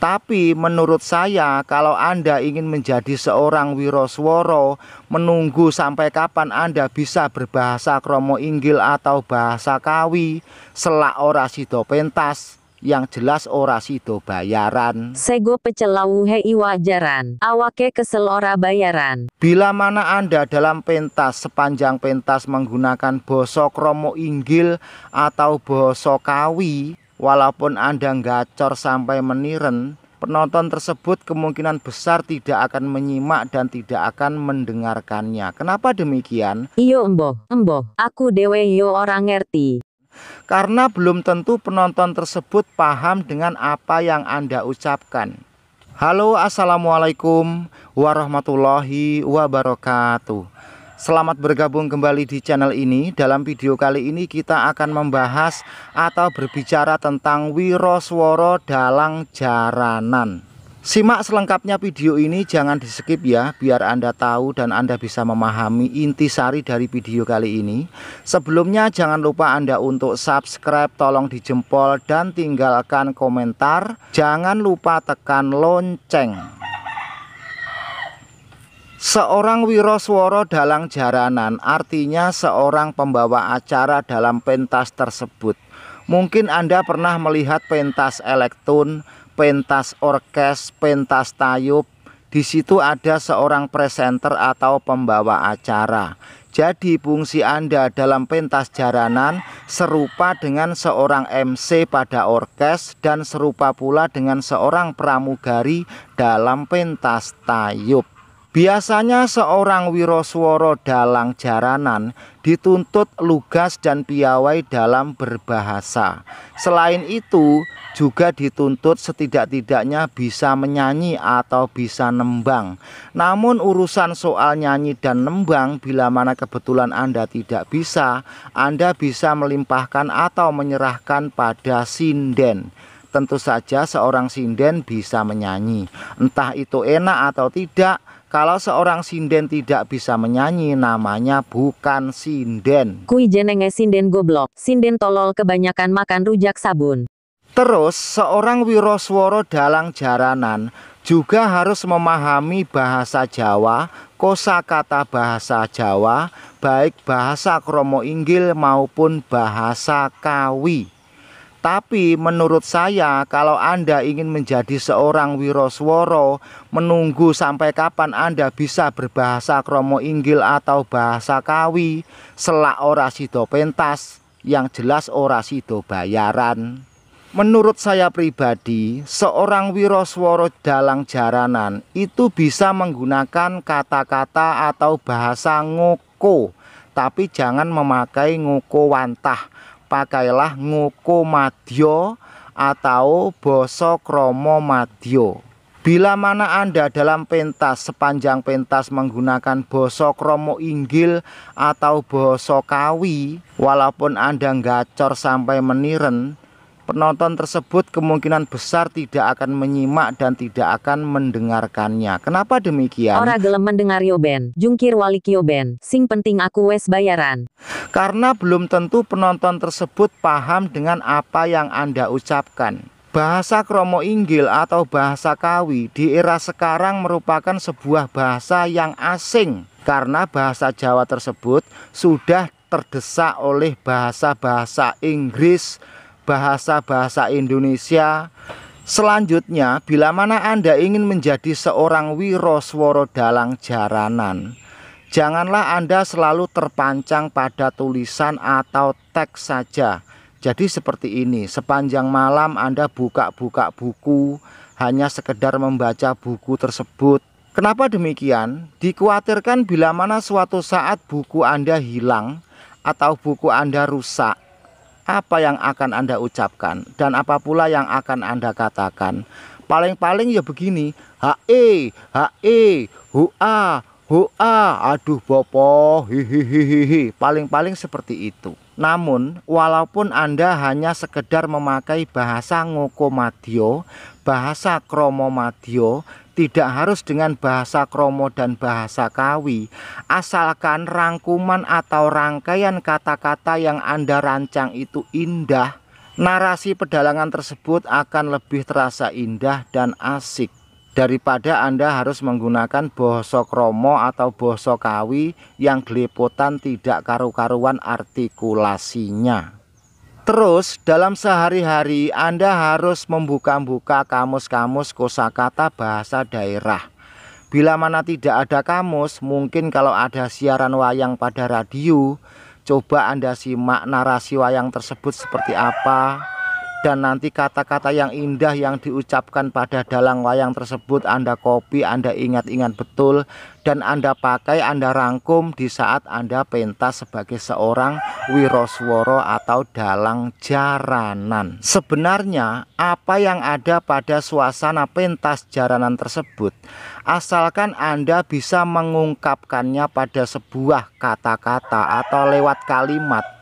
Tapi menurut saya kalau Anda ingin menjadi seorang wiroswara menunggu sampai kapan Anda bisa berbahasa kromo inggil atau bahasa kawi, selak orasi do pentas, yang jelas orasi do bayaran. Sego pecelauhe iwajaran, awake keselora bayaran. Bila mana Anda dalam pentas sepanjang pentas menggunakan bosok kromo inggil atau bosok kawi, walaupun Anda gacor sampai meniren, penonton tersebut kemungkinan besar tidak akan menyimak dan tidak akan mendengarkannya. Kenapa demikian? Iyo embo, embo, aku dewe yo orang ngerti. Karena belum tentu penonton tersebut paham dengan apa yang Anda ucapkan. Halo, assalamualaikum warahmatullahi wabarakatuh. Selamat bergabung kembali di channel ini Dalam video kali ini kita akan membahas atau berbicara tentang Wiroswara Dalang Jaranan Simak selengkapnya video ini jangan di skip ya Biar Anda tahu dan Anda bisa memahami intisari dari video kali ini Sebelumnya jangan lupa Anda untuk subscribe Tolong dijempol dan tinggalkan komentar Jangan lupa tekan lonceng Seorang wiroswara dalang jaranan artinya seorang pembawa acara dalam pentas tersebut. Mungkin Anda pernah melihat pentas elektron, pentas orkes, pentas tayub. Di situ ada seorang presenter atau pembawa acara. Jadi fungsi Anda dalam pentas jaranan serupa dengan seorang MC pada orkes dan serupa pula dengan seorang pramugari dalam pentas tayub. Biasanya seorang wiroswara dalang jaranan dituntut lugas dan piawai dalam berbahasa. Selain itu, juga dituntut setidak-tidaknya bisa menyanyi atau bisa nembang. Namun urusan soal nyanyi dan nembang bila mana kebetulan Anda tidak bisa, Anda bisa melimpahkan atau menyerahkan pada sinden tentu saja seorang sinden bisa menyanyi. Entah itu enak atau tidak, kalau seorang sinden tidak bisa menyanyi, namanya bukan sinden. Kui jenenge sinden goblok, sinden tolol kebanyakan makan rujak sabun. Terus, seorang wirosworo dalang jaranan juga harus memahami bahasa Jawa, kosakata bahasa Jawa, baik bahasa kromo inggil maupun bahasa kawi. Tapi menurut saya kalau Anda ingin menjadi seorang wiroswara menunggu sampai kapan Anda bisa berbahasa kromo inggil atau bahasa kawi, selak orasi do pentas, yang jelas orasi do bayaran. Menurut saya pribadi, seorang wiroswara dalang jaranan itu bisa menggunakan kata-kata atau bahasa ngoko, tapi jangan memakai ngoko wantah pakailah ngoko madyo atau boso kromo madyo Bila mana Anda dalam pentas sepanjang pentas menggunakan boso kromo inggil atau boso kawi Walaupun Anda gacor sampai meniren penonton tersebut kemungkinan besar tidak akan menyimak dan tidak akan mendengarkannya. Kenapa demikian? Ora gelem mendengar Yoben. jungkir wali Yoben. sing penting aku wes bayaran. Karena belum tentu penonton tersebut paham dengan apa yang Anda ucapkan. Bahasa kromo inggil atau bahasa kawi di era sekarang merupakan sebuah bahasa yang asing karena bahasa Jawa tersebut sudah terdesak oleh bahasa-bahasa Inggris, bahasa-bahasa Indonesia Selanjutnya, bila mana Anda ingin menjadi seorang wiroswara dalang jaranan, janganlah Anda selalu terpancang pada tulisan atau teks saja. Jadi seperti ini, sepanjang malam Anda buka-buka buku, hanya sekedar membaca buku tersebut. Kenapa demikian? Dikhawatirkan bila mana suatu saat buku Anda hilang atau buku Anda rusak, apa yang akan Anda ucapkan dan apa pula yang akan Anda katakan. Paling-paling ya begini, e, e, hu a hua, hua, aduh bopo, hihihihihi. Paling-paling seperti itu. Namun, walaupun Anda hanya sekedar memakai bahasa ngokomadio, bahasa kromomadio, tidak harus dengan bahasa kromo dan bahasa kawi, asalkan rangkuman atau rangkaian kata-kata yang Anda rancang itu indah, narasi pedalangan tersebut akan lebih terasa indah dan asik daripada Anda harus menggunakan boso kromo atau boso kawi yang gelepotan tidak karu-karuan artikulasinya. Terus dalam sehari-hari Anda harus membuka-buka kamus-kamus kosakata bahasa daerah. Bila mana tidak ada kamus, mungkin kalau ada siaran wayang pada radio, coba Anda simak narasi wayang tersebut seperti apa, dan nanti kata-kata yang indah yang diucapkan pada dalang wayang tersebut Anda copy, Anda ingat-ingat betul dan Anda pakai, Anda rangkum di saat Anda pentas sebagai seorang wirosworo atau dalang jaranan. Sebenarnya apa yang ada pada suasana pentas jaranan tersebut asalkan Anda bisa mengungkapkannya pada sebuah kata-kata atau lewat kalimat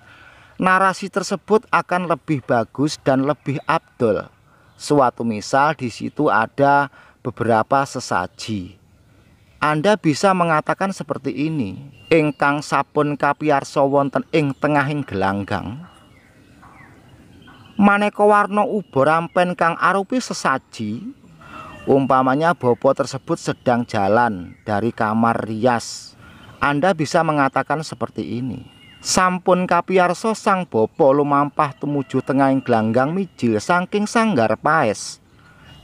narasi tersebut akan lebih bagus dan lebih abdul. Suatu misal di situ ada beberapa sesaji. Anda bisa mengatakan seperti ini. Ingkang sapun kapiar wonten ing tengahing gelanggang. Maneka warna ubo rampen kang arupi sesaji. Umpamanya bopo tersebut sedang jalan dari kamar rias. Anda bisa mengatakan seperti ini sampun sosang sang bopo lumampah tumuju tengahing gelanggang mijil saking sanggar paes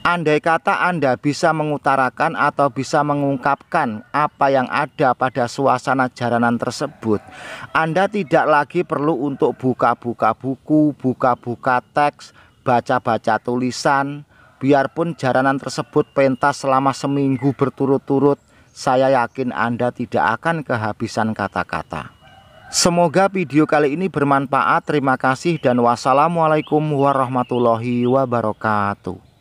Andai kata Anda bisa mengutarakan atau bisa mengungkapkan apa yang ada pada suasana jaranan tersebut, Anda tidak lagi perlu untuk buka-buka buku, buka-buka teks, baca-baca tulisan. Biarpun jaranan tersebut pentas selama seminggu berturut-turut, saya yakin Anda tidak akan kehabisan kata-kata. Semoga video kali ini bermanfaat. Terima kasih dan wassalamualaikum warahmatullahi wabarakatuh.